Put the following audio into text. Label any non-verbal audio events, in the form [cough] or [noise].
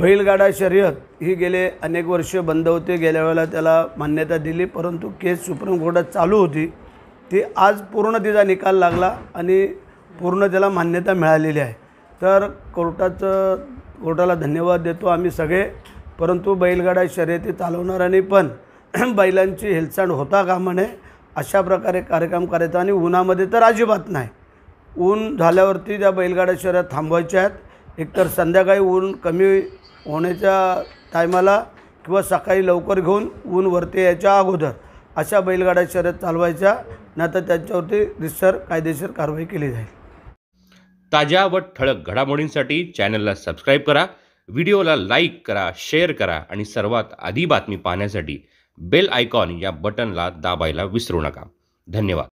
बैलगाडा शर्यत ही गेले अनेक वर्ष बंद होते गेल्या वेळेला त्याला मान्यता दिली परंतु केस सुप्रीम कोर्टात चालू होती ती आज पूर्ण तिचा निकाल लागला आणि पूर्ण त्याला मान्यता मिळालेली आहे तर कोर्टाचं कोर्टाला धन्यवाद देतो आम्ही सगळे परंतु बैलगाडा शर्यती आणि पण [clears throat] बैलांची हेलसांड होता का म्हणे अशा प्रकारे कार्यक्रम करायचा आणि उन्हामध्ये तर अजिबात नाही ऊन झाल्यावरती त्या बैलगाडा शर्यत थांबवायच्या आहेत एकतर संध्याकाळी ऊन कमी होण्याच्या टायमाला किंवा सकाळी लवकर घेऊन ऊन वरते याच्या अगोदर अशा बैलगाड्या शर्यत चालवायच्या नाही तर त्यांच्यावरती रिसर कायदेशीर कारवाई केली जाईल ताज्या व ठळक घडामोडींसाठी चॅनलला सबस्क्राईब करा व्हिडिओला लाईक करा शेअर करा आणि सर्वात आधी बातमी पाहण्यासाठी बेल आयकॉन या बटनला दाबायला विसरू नका धन्यवाद